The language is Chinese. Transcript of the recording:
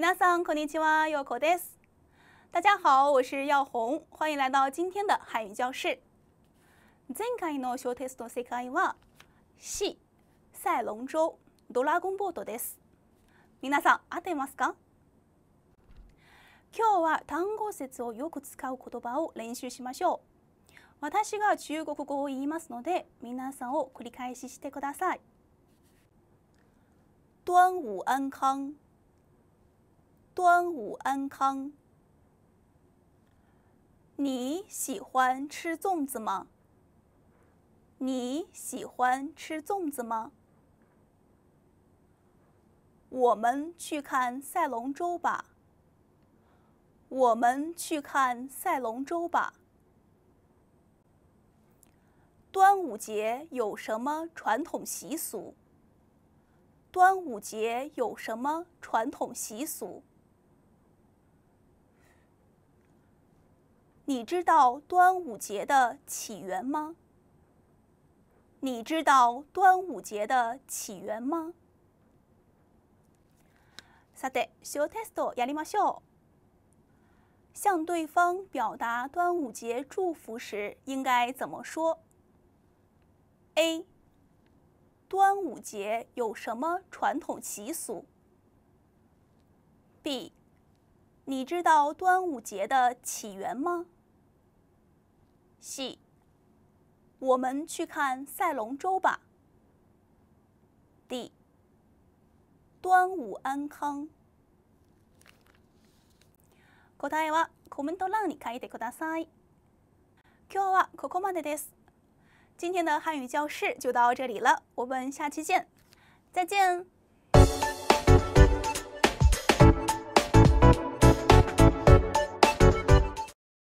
皆さんこんにちは、ようこです。大家好，我是耀红，欢迎来到今天的汉语教室。前回の小テストの世界は C 赛龙舟ドラゴンボートです。皆さん合っていますか？今日は単語説をよく使う言葉を練習しましょう。私が中国語を言いますので、皆さんを繰り返ししてください。端午安康。端午安康。你喜欢吃粽子吗？你喜欢吃粽子吗？我们去看赛龙舟吧。我们去看赛龙舟吧。端午节有什么传统习俗？端午节有什么传统习俗？你知道端午节的起源吗？你知道端午节的起源吗？Sade, xiu testo 向对方表达端午节祝福时应该怎么说？A. 端午节有什么传统习俗？B. 你知道端午节的起源吗？系，我们去看赛龙舟吧。D。端午安康。答えはコメント欄に書いてください。今日はここまでです。今天的汉语教室就到这里了，我们下期见，再见。